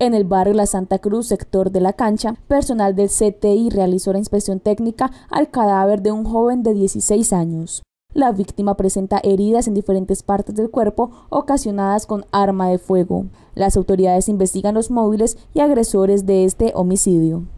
En el barrio La Santa Cruz, sector de la cancha, personal del CTI realizó la inspección técnica al cadáver de un joven de 16 años. La víctima presenta heridas en diferentes partes del cuerpo ocasionadas con arma de fuego. Las autoridades investigan los móviles y agresores de este homicidio.